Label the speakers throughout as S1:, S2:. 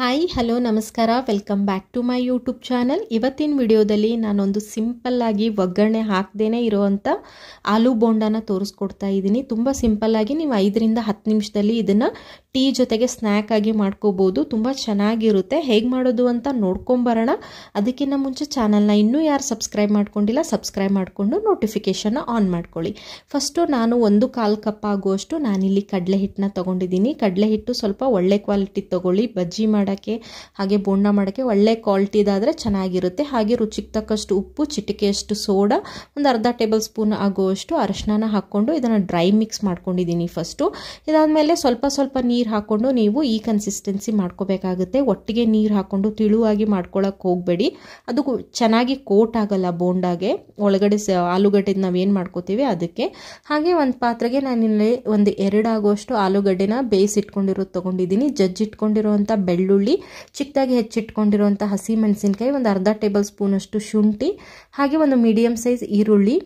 S1: hi hello ನಮಸ್ಕಾರ welcome back to my YouTube channel ಇವತ್ತಿನ ವಿಡಿಯೋದಲ್ಲಿ ನಾನೊಂದು ಸಿಂಪಲ್ಲಾಗಿ ಒಗ್ಗರಣೆ ಹಾಕ್ದೇ ಇರೋವಂಥ ಆಲೂ ಬೋಂಡಾನ ತೋರಿಸ್ಕೊಡ್ತಾ ಇದ್ದೀನಿ ತುಂಬ ಸಿಂಪಲ್ಲಾಗಿ ನೀವು ಐದರಿಂದ ಹತ್ತು ನಿಮಿಷದಲ್ಲಿ ಇದನ್ನು ಟೀ ಜೊತೆಗೆ ಸ್ನ್ಯಾಕ್ ಆಗಿ ಮಾಡ್ಕೋಬೋದು ತುಂಬ ಚೆನ್ನಾಗಿರುತ್ತೆ ಹೇಗೆ ಮಾಡೋದು ಅಂತ ನೋಡ್ಕೊಂಬರೋಣ ಅದಕ್ಕಿಂತ ಮುಂಚೆ ಚಾನಲ್ನ ಇನ್ನೂ ಯಾರು ಸಬ್ಸ್ಕ್ರೈಬ್ ಮಾಡ್ಕೊಂಡಿಲ್ಲ ಸಬ್ಸ್ಕ್ರೈಬ್ ಮಾಡಿಕೊಂಡು ನೋಟಿಫಿಕೇಷನ್ನ ಆನ್ ಮಾಡ್ಕೊಳ್ಳಿ ಫಸ್ಟು ನಾನು ಒಂದು ಕಾಲು ಕಪ್ ಆಗುವಷ್ಟು ನಾನಿಲ್ಲಿ ಕಡಲೆ ಹಿಟ್ಟನ್ನ ತೊಗೊಂಡಿದ್ದೀನಿ ಕಡಲೆ ಹಿಟ್ಟು ಸ್ವಲ್ಪ ಒಳ್ಳೆ ಕ್ವಾಲಿಟಿ ತೊಗೊಳ್ಳಿ ಬಜ್ಜಿ ಮಾಡಿ ಮಾಡೋಕ್ಕೆ ಹಾಗೆ ಬೋಂಡ ಮಾಡೋಕ್ಕೆ ಒಳ್ಳೆ ಕ್ವಾಲಿಟಿದಾದರೆ ಚೆನ್ನಾಗಿರುತ್ತೆ ಹಾಗೆ ರುಚಿಗೆ ತಕ್ಕಷ್ಟು ಉಪ್ಪು ಚಿಟಿಕೆಯಷ್ಟು ಸೋಡಾ ಒಂದು ಅರ್ಧ ಟೇಬಲ್ ಸ್ಪೂನ್ ಆಗುವಷ್ಟು ಅರಶಿನ ಹಾಕ್ಕೊಂಡು ಇದನ್ನು ಡ್ರೈ ಮಿಕ್ಸ್ ಮಾಡ್ಕೊಂಡಿದ್ದೀನಿ ಫಸ್ಟು ಇದಾದಮೇಲೆ ಸ್ವಲ್ಪ ಸ್ವಲ್ಪ ನೀರು ಹಾಕ್ಕೊಂಡು ನೀವು ಈ ಕನ್ಸಿಸ್ಟೆನ್ಸಿ ಮಾಡ್ಕೋಬೇಕಾಗುತ್ತೆ ಒಟ್ಟಿಗೆ ನೀರು ಹಾಕ್ಕೊಂಡು ತಿಳುವಾಗಿ ಮಾಡ್ಕೊಳ್ಳೋಕೆ ಹೋಗಬೇಡಿ ಅದು ಚೆನ್ನಾಗಿ ಕೋಟ್ ಆಗಲ್ಲ ಬೋಂಡಾಗೆ ಒಳಗಡೆ ಸ ಆಲೂಗಡ್ಡೆದು ನಾವೇನು ಮಾಡ್ಕೋತೀವಿ ಅದಕ್ಕೆ ಹಾಗೆ ಒಂದು ಪಾತ್ರೆಗೆ ನಾನಿಲ್ಲಿ ಒಂದು ಎರಡಾಗುವಷ್ಟು ಆಲೂಗಡ್ಡೆನ ಬೇಯಿಸಿಟ್ಕೊಂಡಿರೋದು ತೊಗೊಂಡಿದ್ದೀನಿ ಜಜ್ಜಿಟ್ಕೊಂಡಿರುವಂಥ ಬೆಳ್ಳು ಬೆಳ್ಳುಳ್ಳಿ ಚಿಕ್ಕದಾಗಿ ಹೆಚ್ಚಿಟ್ಕೊಂಡಿರುವಂಥ ಹಸಿ ಮೆಣಸಿನ್ಕಾಯಿ ಒಂದು ಅರ್ಧ ಟೇಬಲ್ ಸ್ಪೂನಷ್ಟು ಶುಂಠಿ ಹಾಗೆ ಒಂದು ಮೀಡಿಯಂ ಸೈಜ್ ಈರುಳ್ಳಿ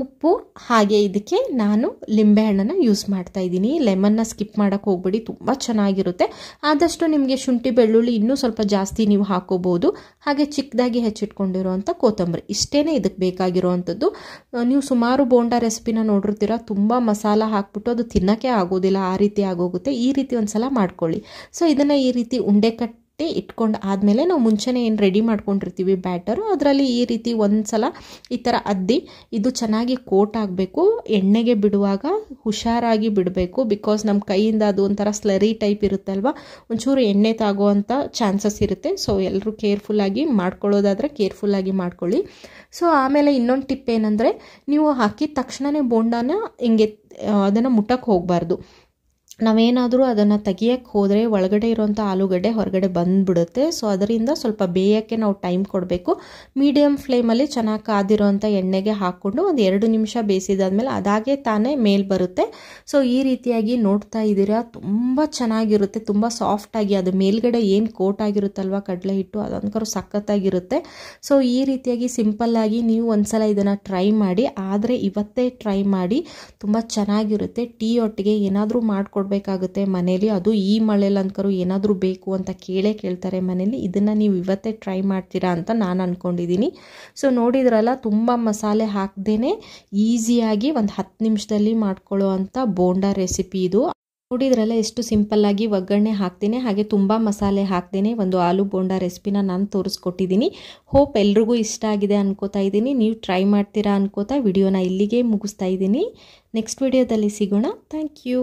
S1: ಉಪ್ಪು ಹಾಗೆ ಇದಕ್ಕೆ ನಾನು ಲಿಂಬೆಹಣ್ಣನ್ನು ಯೂಸ್ ಮಾಡ್ತಾ ಇದ್ದೀನಿ ಲೆಮನ್ನ ಸ್ಕಿಪ್ ಮಾಡೋಕೆ ಹೋಗ್ಬಿಡಿ ತುಂಬ ಚೆನ್ನಾಗಿರುತ್ತೆ ಆದಷ್ಟು ನಿಮಗೆ ಶುಂಠಿ ಬೆಳ್ಳುಳ್ಳಿ ಇನ್ನೂ ಸ್ವಲ್ಪ ಜಾಸ್ತಿ ನೀವು ಹಾಕೋಬೋದು ಹಾಗೆ ಚಿಕ್ಕದಾಗಿ ಹೆಚ್ಚಿಟ್ಕೊಂಡಿರುವಂಥ ಕೊತ್ತಂಬರಿ ಇಷ್ಟೇ ಇದಕ್ಕೆ ಬೇಕಾಗಿರುವಂಥದ್ದು ನೀವು ಸುಮಾರು ಬೋಂಡಾ ರೆಸಿಪಿನ ನೋಡಿರ್ತೀರ ತುಂಬ ಮಸಾಲ ಹಾಕ್ಬಿಟ್ಟು ಅದು ತಿನ್ನೋಕ್ಕೆ ಆಗೋದಿಲ್ಲ ಆ ರೀತಿ ಆಗೋಗುತ್ತೆ ಈ ರೀತಿ ಒಂದು ಸಲ ಮಾಡ್ಕೊಳ್ಳಿ ಸೊ ಇದನ್ನು ಈ ರೀತಿ ಉಂಡೆ ಕಟ್ ಎತ್ತಿ ಇಟ್ಕೊಂಡು ಆದಮೇಲೆ ನಾವು ಮುಂಚೆನೇ ಏನು ರೆಡಿ ಮಾಡ್ಕೊಂಡಿರ್ತೀವಿ ಬ್ಯಾಟರು ಅದರಲ್ಲಿ ಈ ರೀತಿ ಒಂದು ಸಲ ಈ ಥರ ಅದ್ದಿ ಇದು ಚೆನ್ನಾಗಿ ಕೋಟ್ ಆಗಬೇಕು ಎಣ್ಣೆಗೆ ಬಿಡುವಾಗ ಹುಷಾರಾಗಿ ಬಿಡಬೇಕು ಬಿಕಾಸ್ ನಮ್ಮ ಕೈಯಿಂದ ಅದು ಒಂಥರ ಸ್ಲರಿ ಟೈಪ್ ಅಲ್ವಾ ಒಂಚೂರು ಎಣ್ಣೆ ತಾಗುವಂಥ ಚಾನ್ಸಸ್ ಇರುತ್ತೆ ಸೊ ಎಲ್ಲರೂ ಕೇರ್ಫುಲ್ಲಾಗಿ ಮಾಡ್ಕೊಳ್ಳೋದಾದರೆ ಕೇರ್ಫುಲ್ಲಾಗಿ ಮಾಡ್ಕೊಳ್ಳಿ ಸೊ ಆಮೇಲೆ ಇನ್ನೊಂದು ಟಿಪ್ ಏನಂದರೆ ನೀವು ಹಾಕಿದ ತಕ್ಷಣವೇ ಬೋಂಡಾನ ಹಿಂಗೆ ಅದನ್ನು ಮುಟ್ಟಕ್ಕೆ ಹೋಗಬಾರ್ದು ನಾವೇನಾದರೂ ಅದನ್ನು ತೆಗಿಯೋಕ್ಕೆ ಹೋದರೆ ಒಳಗಡೆ ಇರೋಂಥ ಆಲೂಗಡ್ಡೆ ಹೊರಗಡೆ ಬಂದುಬಿಡುತ್ತೆ ಸೊ ಅದರಿಂದ ಸ್ವಲ್ಪ ಬೇಯೋಕ್ಕೆ ನಾವು ಟೈಮ್ ಕೊಡಬೇಕು ಮೀಡಿಯಮ್ ಫ್ಲೇಮಲ್ಲಿ ಚೆನ್ನಾಗಿ ಕಾದಿರೋಂಥ ಎಣ್ಣೆಗೆ ಹಾಕ್ಕೊಂಡು ಒಂದು ಎರಡು ನಿಮಿಷ ಬೇಯಿಸಿದಾದ್ಮೇಲೆ ಅದಾಗೆ ತಾನೇ ಮೇಲ್ ಬರುತ್ತೆ ಸೊ ಈ ರೀತಿಯಾಗಿ ನೋಡ್ತಾ ಇದ್ದೀರಾ ತುಂಬ ಚೆನ್ನಾಗಿರುತ್ತೆ ತುಂಬ ಸಾಫ್ಟಾಗಿ ಅದು ಮೇಲ್ಗಡೆ ಏನು ಕೋಟ್ ಆಗಿರುತ್ತಲ್ವಾ ಕಡಲೆ ಹಿಟ್ಟು ಅದೊಂದ್ಕರು ಸಖತ್ತಾಗಿರುತ್ತೆ ಸೊ ಈ ರೀತಿಯಾಗಿ ಸಿಂಪಲ್ಲಾಗಿ ನೀವು ಒಂದ್ಸಲ ಇದನ್ನು ಟ್ರೈ ಮಾಡಿ ಆದರೆ ಇವತ್ತೇ ಟ್ರೈ ಮಾಡಿ ತುಂಬ ಚೆನ್ನಾಗಿರುತ್ತೆ ಟೀ ಒಟ್ಟಿಗೆ ಏನಾದರೂ ಮಾಡಿಕೊಡ್ಬೋದು ಬೇಕಾಗುತ್ತೆ ಮನೇಲಿ ಅದು ಈ ಮಳೇಲಿ ಅಂದ್ಕರು ಏನಾದರೂ ಬೇಕು ಅಂತ ಕೇಳೇ ಕೇಳ್ತಾರೆ ಮನೇಲಿ ಇದನ್ನು ನೀವು ಇವತ್ತೇ ಟ್ರೈ ಮಾಡ್ತೀರಾ ಅಂತ ನಾನು ಅಂದ್ಕೊಂಡಿದ್ದೀನಿ ಸೊ ನೋಡಿದ್ರಲ್ಲ ತುಂಬ ಮಸಾಲೆ ಹಾಕ್ದೇ ಈಸಿಯಾಗಿ ಒಂದು ಹತ್ತು ನಿಮಿಷದಲ್ಲಿ ಮಾಡ್ಕೊಳ್ಳೋ ಅಂಥ ಬೋಂಡಾ ರೆಸಿಪಿ ಇದು ನೋಡಿದ್ರಲ್ಲ ಎಷ್ಟು ಸಿಂಪಲ್ಲಾಗಿ ಒಗ್ಗರಣೆ ಹಾಕ್ತೇನೆ ಹಾಗೆ ತುಂಬ ಮಸಾಲೆ ಹಾಕ್ದೇನೆ ಒಂದು ಆಲೂ ಬೋಂಡಾ ರೆಸಿಪಿನ ನಾನು ತೋರಿಸ್ಕೊಟ್ಟಿದ್ದೀನಿ ಹೋಪ್ ಎಲ್ರಿಗೂ ಇಷ್ಟ ಆಗಿದೆ ಅನ್ಕೋತಾ ಇದ್ದೀನಿ ನೀವು ಟ್ರೈ ಮಾಡ್ತೀರಾ ಅನ್ಕೋತಾ ವಿಡಿಯೋನ ಇಲ್ಲಿಗೆ ಮುಗಿಸ್ತಾ ಇದ್ದೀನಿ ನೆಕ್ಸ್ಟ್ ವಿಡಿಯೋದಲ್ಲಿ ಸಿಗೋಣ ಥ್ಯಾಂಕ್ ಯು